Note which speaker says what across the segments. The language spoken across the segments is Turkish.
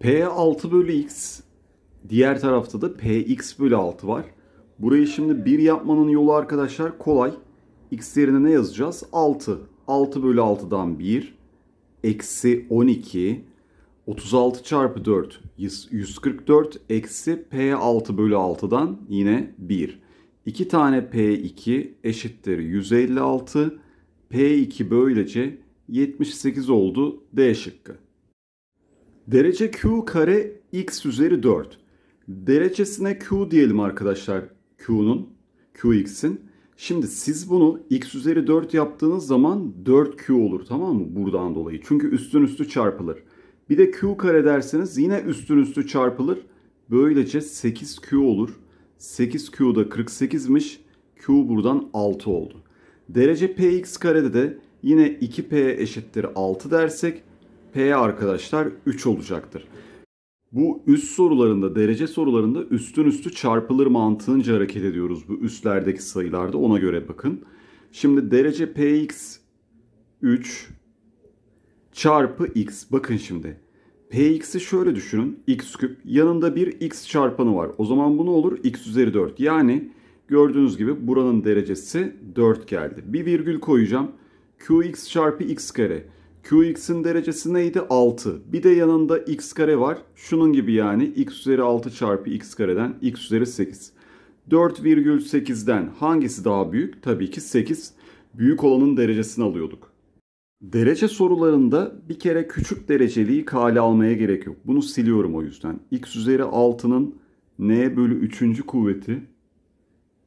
Speaker 1: P6 bölü x diğer tarafta da Px bölü 6 var. Burayı şimdi 1 yapmanın yolu arkadaşlar kolay. X yerine ne yazacağız? 6. 6 bölü 6'dan 1. Eksi 12. 36 çarpı 4. 144. Eksi P6 bölü 6'dan yine 1. 2 tane P2 eşittir 156. P2 böylece 78 oldu D şıkkı. Derece Q kare x üzeri 4. Derecesine Q diyelim arkadaşlar Q'nun, Qx'in. Şimdi siz bunu x üzeri 4 yaptığınız zaman 4Q olur tamam mı? Buradan dolayı. Çünkü üstün üstü çarpılır. Bir de Q kare derseniz yine üstün üstü çarpılır. Böylece 8Q olur. 8Q'da 48'miş. Q buradan 6 oldu. Derece Px karede de yine 2P eşittir 6 dersek P arkadaşlar 3 olacaktır. Bu üst sorularında, derece sorularında üstün üstü çarpılır mantığınca hareket ediyoruz bu üstlerdeki sayılarda. Ona göre bakın. Şimdi derece Px 3 çarpı x. Bakın şimdi. Px'i şöyle düşünün. x küp. Yanında bir x çarpanı var. O zaman bu ne olur? x üzeri 4. Yani gördüğünüz gibi buranın derecesi 4 geldi. Bir virgül koyacağım. qx çarpı x kare. Qx'in derecesi neydi? 6. Bir de yanında x kare var. Şunun gibi yani x üzeri 6 çarpı x kareden x üzeri 8. 4,8'den hangisi daha büyük? Tabii ki 8. Büyük olanın derecesini alıyorduk. Derece sorularında bir kere küçük dereceliği kale almaya gerek yok. Bunu siliyorum o yüzden. x üzeri 6'nın n bölü 3. kuvveti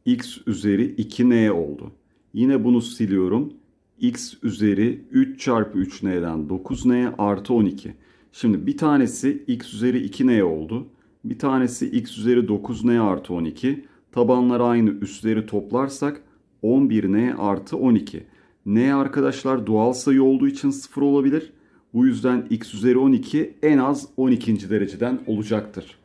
Speaker 1: x üzeri 2n oldu. Yine bunu siliyorum x üzeri 3 çarpı 3n'den 9n artı 12. Şimdi bir tanesi x üzeri 2n oldu. Bir tanesi x üzeri 9n artı 12. Tabanlar aynı üstleri toplarsak 11n artı 12. n arkadaşlar doğal sayı olduğu için 0 olabilir. Bu yüzden x üzeri 12 en az 12. dereceden olacaktır.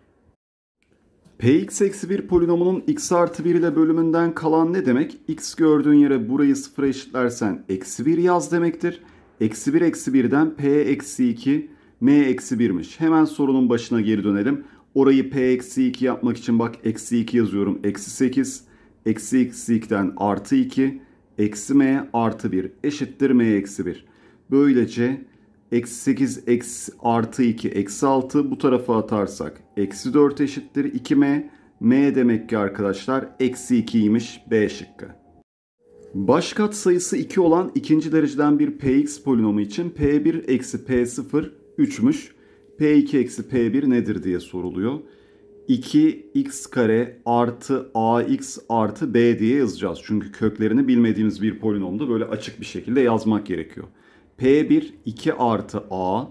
Speaker 1: Px 1 polinomunun x artı 1 ile bölümünden kalan ne demek? x gördüğün yere burayı sıfır eşitlersen eksi 1 yaz demektir. Eksi 1 eksi 1'den p eksi 2 m eksi 1'miş. Hemen sorunun başına geri dönelim. Orayı p eksi 2 yapmak için bak eksi 2 yazıyorum. Eksi 8 eksi eksi 2'den artı 2 eksi m artı 1 eşittir m eksi 1. Böylece Eksi 8 eksi artı 2 eksi 6 bu tarafa atarsak eksi 4 eşittir 2m. m demek ki arkadaşlar eksi 2'ymiş b şıkkı. Baş kat sayısı 2 olan ikinci dereceden bir px polinomu için p1 eksi p0 3'müş. p2 eksi p1 nedir diye soruluyor. 2x kare artı ax artı b diye yazacağız. Çünkü köklerini bilmediğimiz bir polinomda böyle açık bir şekilde yazmak gerekiyor. P1 2 artı A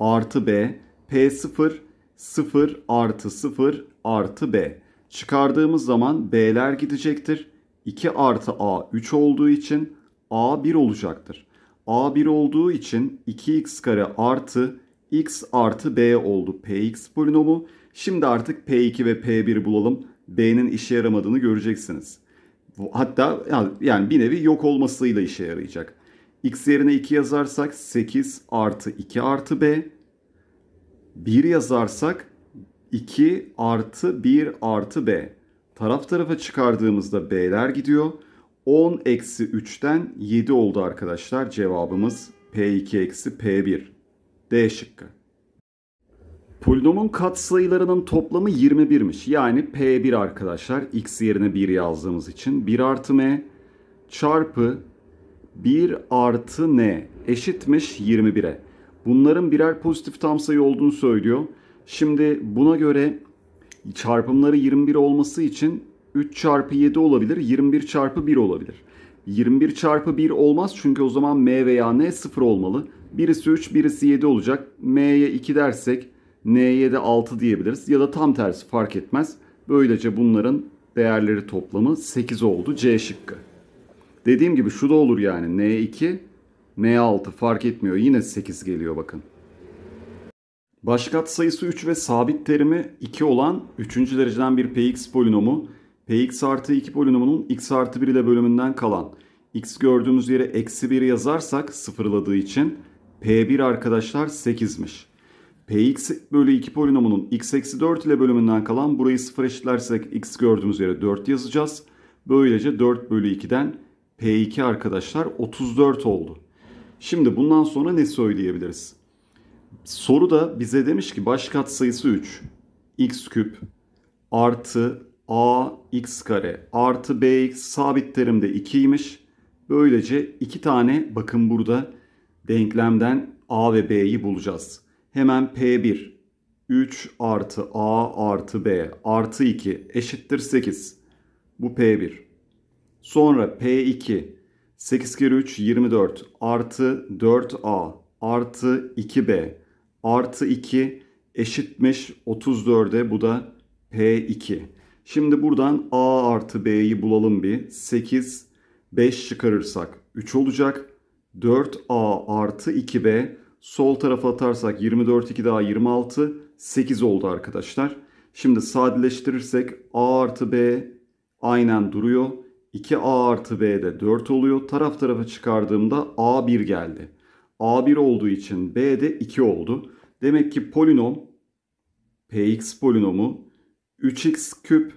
Speaker 1: artı B P0 0 artı 0 artı B. Çıkardığımız zaman B'ler gidecektir. 2 artı A 3 olduğu için A 1 olacaktır. A 1 olduğu için 2x kare artı x artı b oldu px polinomu. Şimdi artık p2 ve p1 bulalım. b'nin işe yaramadığını göreceksiniz. Hatta yani bir nevi yok olmasıyla işe yarayacak. X yerine 2 yazarsak 8 artı 2 artı B. 1 yazarsak 2 artı 1 artı B. Taraf tarafa çıkardığımızda B'ler gidiyor. 10 eksi 3'ten 7 oldu arkadaşlar. Cevabımız P2 eksi P1. D şıkkı. Polinomun katsayılarının toplamı 21'miş. Yani P1 arkadaşlar. X yerine 1 yazdığımız için 1 artı M çarpı 1 artı n eşitmiş 21'e. Bunların birer pozitif tam sayı olduğunu söylüyor. Şimdi buna göre çarpımları 21 olması için 3 çarpı 7 olabilir, 21 çarpı 1 olabilir. 21 çarpı 1 olmaz çünkü o zaman m veya n 0 olmalı. Birisi 3, birisi 7 olacak. m'ye 2 dersek n'ye de 6 diyebiliriz ya da tam tersi fark etmez. Böylece bunların değerleri toplamı 8 oldu C şıkkı. Dediğim gibi şu da olur yani. N2, N6 fark etmiyor. Yine 8 geliyor bakın. Baş sayısı 3 ve sabit terimi 2 olan 3. dereceden bir px polinomu px artı 2 polinomunun x artı 1 ile bölümünden kalan x gördüğümüz yere eksi 1 yazarsak sıfırladığı için p1 arkadaşlar 8'miş. px bölü 2 polinomunun x eksi 4 ile bölümünden kalan burayı sıfır eşitlersek x gördüğümüz yere 4 yazacağız. Böylece 4 bölü 2'den P2 arkadaşlar 34 oldu. Şimdi bundan sonra ne söyleyebiliriz? Soru da bize demiş ki baş sayısı 3. x küp artı a x kare artı bx sabit terimde 2 2'ymiş. Böylece iki tane bakın burada denklemden a ve b'yi bulacağız. Hemen p1 3 artı a artı b artı 2 eşittir 8. Bu p1. Sonra P2 8 kere 3 24 artı 4A artı 2B artı 2 eşitmiş 34'e bu da P2. Şimdi buradan A artı B'yi bulalım bir. 8 5 çıkarırsak 3 olacak. 4A artı 2B sol tarafa atarsak 24 2 daha 26 8 oldu arkadaşlar. Şimdi sadeleştirirsek A artı B aynen duruyor. 2a artı b de 4 oluyor. Taraf tarafa çıkardığımda a1 geldi. a1 olduğu için b de 2 oldu. Demek ki polinom px polinomu 3x küp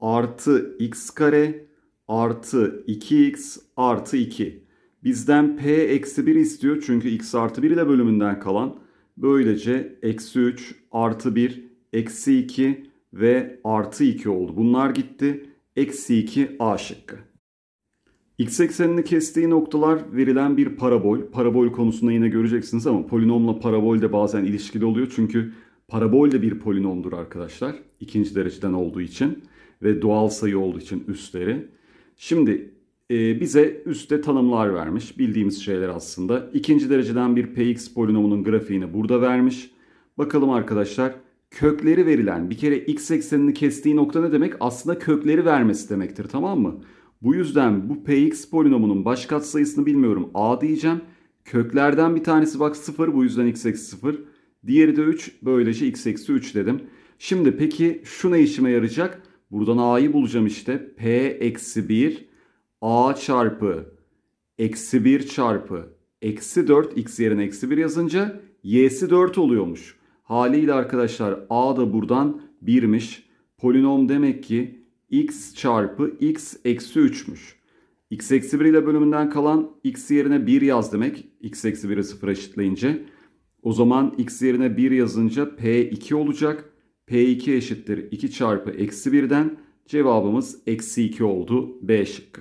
Speaker 1: artı x kare artı 2x artı 2. Bizden p eksi 1 istiyor çünkü x artı 1 ile bölümünden kalan. Böylece eksi 3 artı 1 eksi 2 ve artı 2 oldu. Bunlar gitti. Eksi 2 A şıkkı. X eksenini kestiği noktalar verilen bir parabol. Parabol konusunda yine göreceksiniz ama polinomla parabol de bazen ilişkili oluyor. Çünkü parabol de bir polinomdur arkadaşlar. ikinci dereceden olduğu için ve doğal sayı olduğu için üstleri. Şimdi e, bize üstte tanımlar vermiş. Bildiğimiz şeyler aslında. İkinci dereceden bir px polinomunun grafiğini burada vermiş. Bakalım arkadaşlar kökleri verilen bir kere x eksenini kestiği nokta ne demek? Aslında kökleri vermesi demektir tamam mı? Bu yüzden bu px polinomunun baş katsayısını bilmiyorum a diyeceğim. Köklerden bir tanesi bak 0 bu yüzden x eksi 0. Diğeri de 3 böylece şey x eksi 3 dedim. Şimdi peki şu ne işime yarayacak? Buradan a'yı bulacağım işte. p eksi 1 a çarpı eksi 1 çarpı eksi 4 x yerine eksi 1 yazınca y'si 4 oluyormuş. Haliyle arkadaşlar a da buradan 1'miş. Polinom demek ki x çarpı x eksi 3'müş. x eksi 1 ile bölümünden kalan x yerine 1 yaz demek. x eksi 1'i 0 eşitleyince. O zaman x yerine 1 yazınca p2 olacak. p2 eşittir 2 çarpı eksi 1'den cevabımız eksi 2 oldu b şıkkı.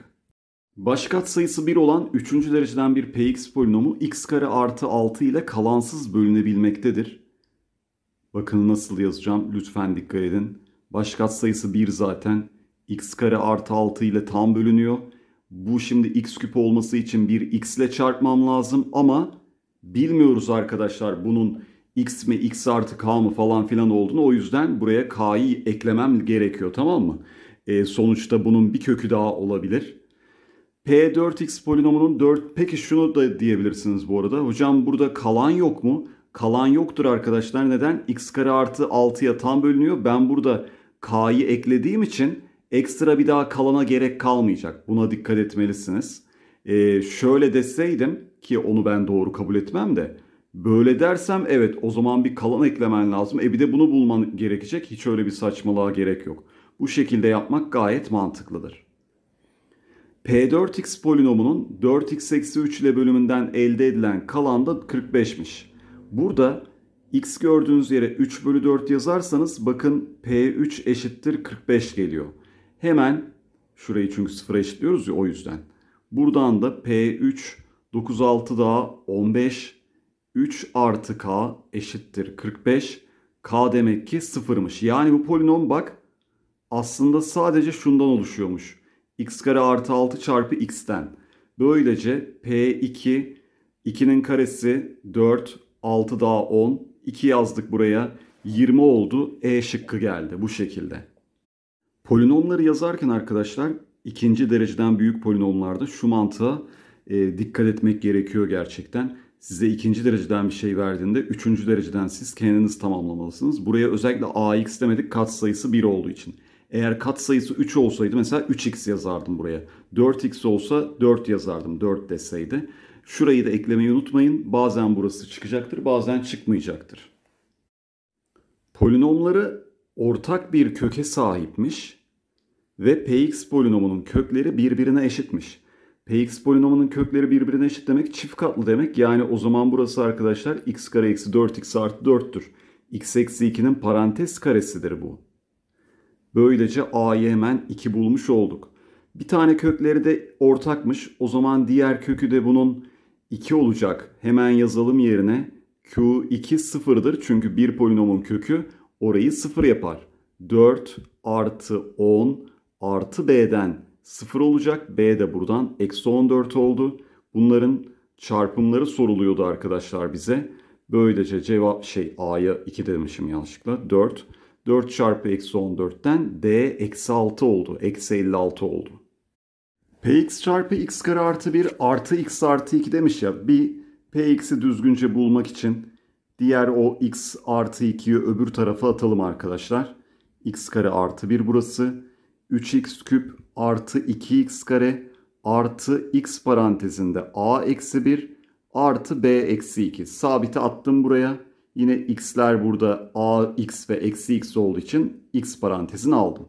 Speaker 1: Başkat sayısı 1 olan 3. dereceden bir px polinomu x kare artı 6 ile kalansız bölünebilmektedir. Bakın nasıl yazacağım. Lütfen dikkat edin. Baş sayısı 1 zaten. x kare artı 6 ile tam bölünüyor. Bu şimdi x küp olması için bir x ile çarpmam lazım ama bilmiyoruz arkadaşlar bunun x mi x artı k mı falan filan olduğunu. O yüzden buraya k'yı eklemem gerekiyor tamam mı? E, sonuçta bunun bir kökü daha olabilir. P4x polinomunun 4 peki şunu da diyebilirsiniz bu arada. Hocam burada kalan yok mu? kalan yoktur arkadaşlar. Neden? x kare artı 6'ya tam bölünüyor. Ben burada k'yı eklediğim için ekstra bir daha kalana gerek kalmayacak. Buna dikkat etmelisiniz. Ee, şöyle deseydim ki onu ben doğru kabul etmem de böyle dersem evet o zaman bir kalan eklemen lazım. E bir de bunu bulman gerekecek. Hiç öyle bir saçmalığa gerek yok. Bu şekilde yapmak gayet mantıklıdır. P4x polinomunun 4x eksi 3 ile bölümünden elde edilen kalan da 45'miş. Burada x gördüğünüz yere 3 bölü 4 yazarsanız bakın P3 eşittir 45 geliyor. Hemen şurayı çünkü sıfıra eşitliyoruz ya o yüzden. Buradan da P3 9 6 daha 15 3 artı K eşittir 45. K demek ki sıfırmış. Yani bu polinom bak aslında sadece şundan oluşuyormuş. x kare artı 6 çarpı x'ten. Böylece P2 2'nin karesi 4 6 daha 10. 2 yazdık buraya. 20 oldu. E şıkkı geldi bu şekilde. Polinomları yazarken arkadaşlar ikinci dereceden büyük polinomlarda şu mantığa e, dikkat etmek gerekiyor gerçekten. Size ikinci dereceden bir şey verdiğinde üçüncü dereceden siz kendiniz tamamlamalısınız. Buraya özellikle ax demedik katsayısı 1 olduğu için. Eğer katsayısı 3 olsaydı mesela 3x yazardım buraya. 4x olsa 4 yazardım 4 deseydi. Şurayı da eklemeyi unutmayın. Bazen burası çıkacaktır, bazen çıkmayacaktır. Polinomları ortak bir köke sahipmiş ve px polinomunun kökleri birbirine eşitmiş. px polinomunun kökleri birbirine eşit demek çift katlı demek. Yani o zaman burası arkadaşlar x kare eksi 4x artı 4'tür. x eksi 2'nin parantez karesidir bu. Böylece a'yı hemen 2 bulmuş olduk. Bir tane kökleri de ortakmış. O zaman diğer kökü de bunun 2 olacak. Hemen yazalım yerine. Q2 sıfırdır çünkü bir polinomun kökü orayı sıfır yapar. 4 artı 10 artı b'den 0 olacak. B de buradan eksi 14 oldu. Bunların çarpımları soruluyordu arkadaşlar bize. Böylece cevap şey A'ya 2 demişim yanlışlıkla. 4. 4 çarpı eksi 14'ten D eksi 6 oldu. Eksi 56 oldu. Px çarpı x kare artı 1 artı x artı 2 demiş ya. Bir px'i düzgünce bulmak için diğer o x artı 2'yi öbür tarafa atalım arkadaşlar. x kare artı 1 burası. 3x küp artı 2x kare artı x parantezinde a eksi 1 artı b eksi 2. Sabiti attım buraya. Yine x'ler burada a, x ve eksi x olduğu için x parantezini aldım.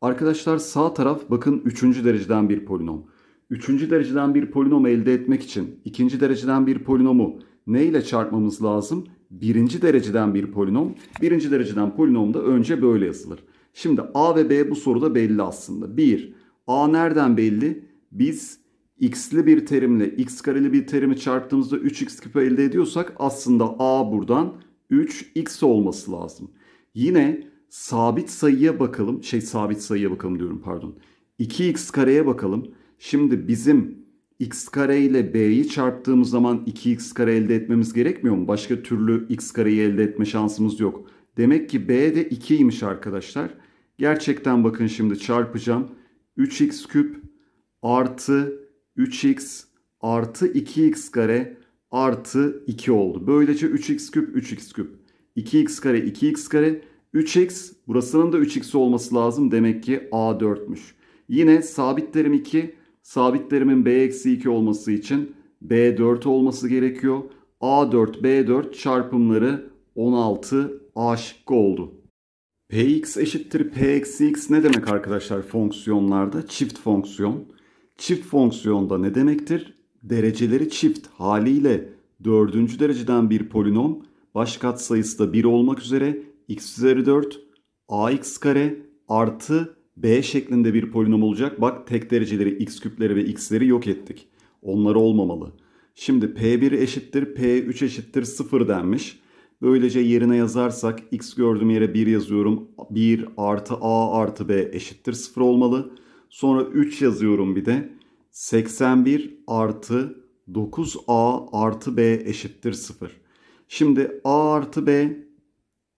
Speaker 1: Arkadaşlar sağ taraf bakın 3. dereceden bir polinom. 3. dereceden bir polinom elde etmek için 2. dereceden bir polinomu ne ile çarpmamız lazım? 1. dereceden bir polinom. 1. dereceden polinom da önce böyle yazılır. Şimdi A ve B bu soruda belli aslında. 1. A nereden belli? Biz x'li bir terimle x kareli bir terimi çarptığımızda 3x küpü elde ediyorsak aslında A buradan 3x olması lazım. Yine sabit sayıya bakalım. Şey sabit sayıya bakalım diyorum pardon. 2x kareye bakalım. Şimdi bizim x kare ile b'yi çarptığımız zaman 2x kare elde etmemiz gerekmiyor mu? Başka türlü x kareyi elde etme şansımız yok. Demek ki b de 2'ymiş arkadaşlar. Gerçekten bakın şimdi çarpacağım. 3x küp artı 3x artı 2x kare artı 2 oldu. Böylece 3x küp 3x küp 2x kare 2x kare 3x burasının da 3x olması lazım. Demek ki A4'müş. Yine sabitlerim terim 2. Sabit B eksi 2 olması için B4 olması gerekiyor. A4, B4 çarpımları 16 A şıkkı oldu. Px eşittir P eksi x ne demek arkadaşlar fonksiyonlarda? Çift fonksiyon. Çift fonksiyonda ne demektir? Dereceleri çift haliyle dördüncü dereceden bir polinom baş katsayısı da 1 olmak üzere x üzeri 4 ax kare artı b şeklinde bir polinom olacak. Bak tek dereceleri x küpleri ve x'leri yok ettik. Onlar olmamalı. Şimdi p1 eşittir p3 eşittir 0 denmiş. Böylece yerine yazarsak x gördüğüm yere 1 yazıyorum. 1 artı a artı b eşittir 0 olmalı. Sonra 3 yazıyorum bir de. 81 artı 9a artı b eşittir 0. Şimdi a artı b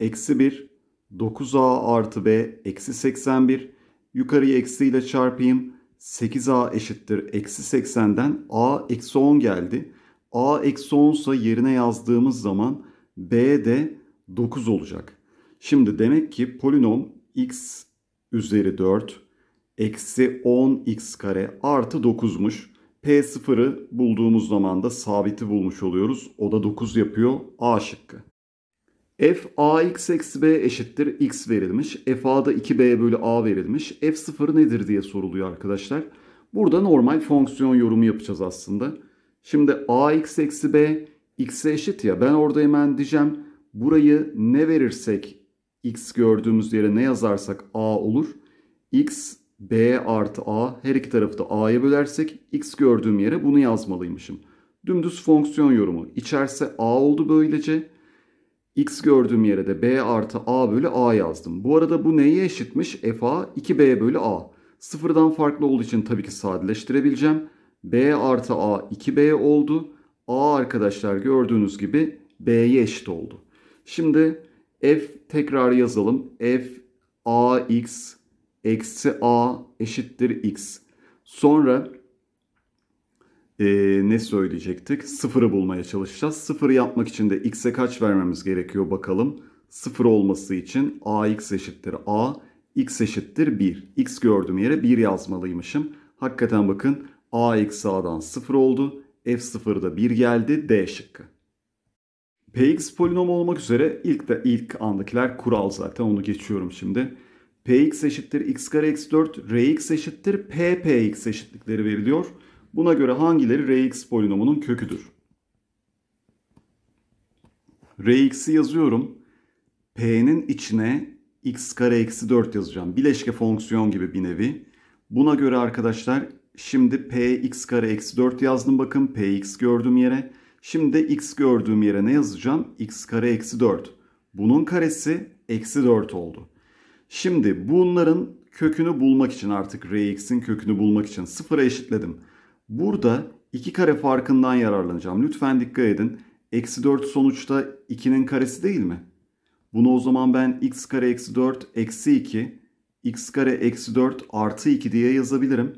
Speaker 1: eksi 1, 9a artı b eksi 81. Yukarıyı eksiyle çarpayım. 8a eşittir eksi 80'den a eksi 10 geldi. a eksi 10 ise yerine yazdığımız zaman b de 9 olacak. Şimdi demek ki polinom x üzeri 4 eksi 10x kare artı 9'muş. P0'ı bulduğumuz zaman da sabiti bulmuş oluyoruz. O da 9 yapıyor A şıkkı f ax eksi b eşittir x verilmiş. f a da 2b bölü a verilmiş. f sıfır nedir diye soruluyor arkadaşlar. Burada normal fonksiyon yorumu yapacağız aslında. Şimdi ax eksi b x'e eşit ya ben orada hemen diyeceğim burayı ne verirsek x gördüğümüz yere ne yazarsak a olur. x b artı a her iki tarafı da a'ya bölersek x gördüğüm yere bunu yazmalıymışım. Dümdüz fonksiyon yorumu. İçerse a oldu böylece x gördüğüm yere de b artı a bölü a yazdım. Bu arada bu neye eşitmiş? f a 2b bölü a. Sıfırdan farklı olduğu için tabii ki sadeleştirebileceğim. b artı a 2b oldu. a arkadaşlar gördüğünüz gibi b'ye eşit oldu. Şimdi f tekrar yazalım. f a x eksi a eşittir x. Sonra e, ne söyleyecektik? Sıfırı bulmaya çalışacağız. Sıfırı yapmak için de x'e kaç vermemiz gerekiyor bakalım. Sıfır olması için ax eşittir a, x eşittir 1. x gördüğüm yere 1 yazmalıymışım. Hakikaten bakın a eksi a'dan sıfır oldu. f0'da 1 geldi. d şıkkı. px polinom olmak üzere ilk de ilk andakiler kural zaten onu geçiyorum şimdi px eşittir x kare eksi 4, rx eşittir ppx eşitlikleri veriliyor. Buna göre hangileri Rx polinomunun köküdür? Rx'i yazıyorum. P'nin içine x kare eksi 4 yazacağım. Bileşke fonksiyon gibi bir nevi. Buna göre arkadaşlar şimdi p x kare eksi 4 yazdım bakın px gördüğüm yere. Şimdi de x gördüğüm yere ne yazacağım? x kare eksi 4. Bunun karesi eksi 4 oldu. Şimdi bunların kökünü bulmak için artık rx'in kökünü bulmak için sıfıra eşitledim. Burada iki kare farkından yararlanacağım. Lütfen dikkat edin. Eksi 4 sonuçta 2'nin karesi değil mi? Bunu o zaman ben x kare eksi 4 eksi 2 x kare eksi 4 artı 2 diye yazabilirim.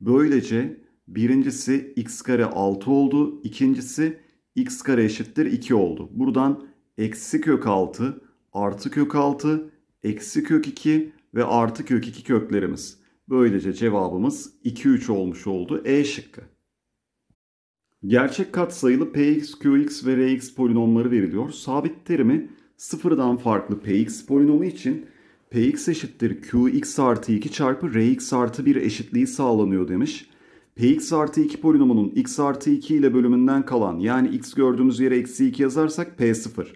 Speaker 1: Böylece birincisi x kare 6 oldu. ikincisi x kare eşittir 2 oldu. Buradan eksi kök 6 artı kök 6 eksi kök 2 ve artı kök 2 köklerimiz. Böylece cevabımız 2-3 olmuş oldu. E şıkkı. Gerçek katsayılı px, qx ve rx polinomları veriliyor. Sabit terimi sıfırdan farklı px polinomu için px eşittir qx artı 2 çarpı rx artı 1 eşitliği sağlanıyor demiş. px artı 2 polinomunun x artı 2 ile bölümünden kalan yani x gördüğümüz yere eksi 2 yazarsak p0.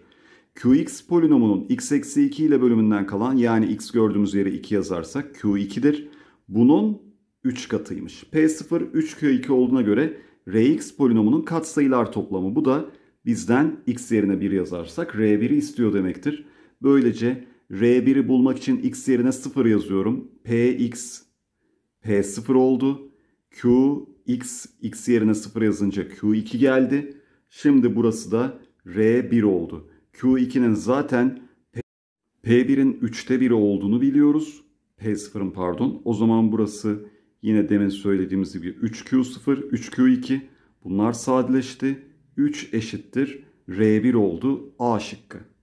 Speaker 1: qx polinomunun x eksi 2 ile bölümünden kalan yani x gördüğümüz yere 2 yazarsak q2'dir. Bunun 3 katıymış. P0 3Q2 olduğuna göre Rx polinomunun katsayılar toplamı. Bu da bizden x yerine 1 yazarsak R1'i istiyor demektir. Böylece R1'i bulmak için x yerine 0 yazıyorum. Px P0 oldu. Q x x yerine 0 yazınca Q2 geldi. Şimdi burası da R1 oldu. Q2'nin zaten P1'in 3'te 1 olduğunu biliyoruz. P0'ın pardon. O zaman burası yine demin söylediğimiz gibi 3Q0, 3Q2. Bunlar sadeleşti. 3 eşittir R1 oldu A şıkkı.